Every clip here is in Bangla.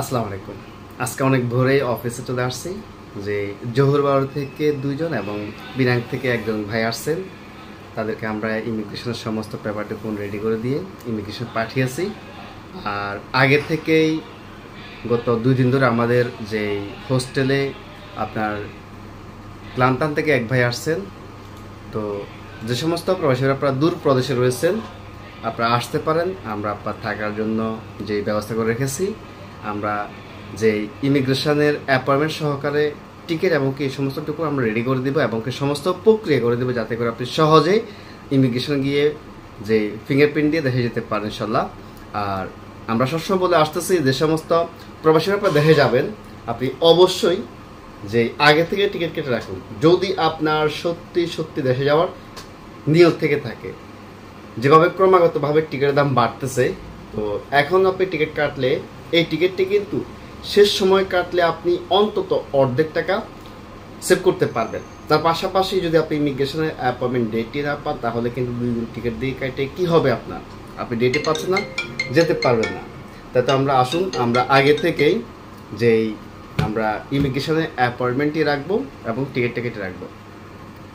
আসসালামু আলাইকুম আজকে অনেক ভোরে অফিসে চলে আসছি যে জহুরবাড়ি থেকে দুইজন এবং বিনায়ক থেকে একজন ভাই আসছেন তাদেরকে আমরা ইমিগ্রেশনের সমস্ত পেপার ফোন রেডি করে দিয়ে ইমিগ্রেশন পাঠিয়েছি আর আগের থেকেই গত দুই দিন ধরে আমাদের যে হোস্টেলে আপনার ক্লান্তান থেকে এক ভাই আসছেন তো যে সমস্ত প্রবাসীরা আপনারা দূর প্রদেশে রয়েছেন আপনারা আসতে পারেন আমরা আপনার থাকার জন্য যে ব্যবস্থা করে রেখেছি আমরা যে ইমিগ্রেশনের অ্যাপয়েন্টমেন্ট সহকারে টিকিট এবং কি এই সমস্তটুকু আমরা রেডি করে দেবো এবং কি সমস্ত প্রক্রিয়া করে দেবো যাতে করে আপনি সহজে ইমিগ্রেশন গিয়ে যে ফিঙ্গারপ্রিন্ট দিয়ে দেখে যেতে পারেন ইনশাল্লাহ আর আমরা সবসময় বলে আসতেছি যে সমস্ত প্রবাসীরা আপনার দেখে যাবেন আপনি অবশ্যই যে আগে থেকে টিকিট কেটে রাখুন যদি আপনার সত্যি সত্যি দেশে যাওয়ার নিয়ত থেকে থাকে যেভাবে ক্রমাগতভাবে টিকিটের দাম বাড়তেছে তো এখন আপনি টিকিট কাটলে এই টিকিটটি কিন্তু শেষ সময় কাটলে আপনি অন্তত অর্ধেক টাকা সেভ করতে পারবেন তার পাশাপাশি যদি আপনি ইমিগ্রেশনের অ্যাপয়েন্টমেন্ট ডেটটি না পান তাহলে কিন্তু দুই দিন টিকিট দিয়ে কাটে কী হবে আপনার আপনি ডেটে পাচ্ছেন না যেতে পারবেন না তাতে আমরা আসুন আমরা আগে থেকেই যেই আমরা ইমিগ্রেশনের অ্যাপয়েন্টমেন্টটি রাখবো এবং টিকিটটা কেটে রাখবো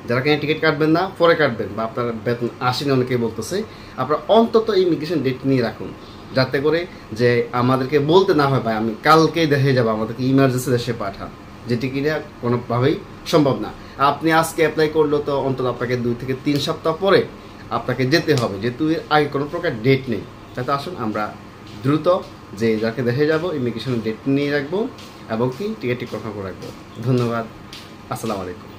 যারা কিনা টিকিট কাটবেন না পরে কাটবেন বা আপনারা বেতন আসেনি অনেকেই বলতেছে আপনারা অন্তত ইমিগ্রেশন ডেট নিয়ে রাখুন যাতে করে যে আমাদেরকে বলতে না হয় ভাই আমি কালকেই দেশে যাবো আমাদেরকে ইমার্জেন্সি দেশে পাঠান যেটি কিনা কোনোভাবেই সম্ভব না আপনি আজকে অ্যাপ্লাই করলো তো অন্তত আপনাকে দুই থেকে তিন সপ্তাহ পরে আপনাকে যেতে হবে যেহেতু এর আগে কোনো প্রকার ডেট নেই তাতে আসুন আমরা দ্রুত যে যাকে দেখে যাব ইমিগ্রেশনের ডেট নিয়ে রাখবো এবং কি টিকিটটি কখন করে রাখবো ধন্যবাদ আসসালামু আলাইকুম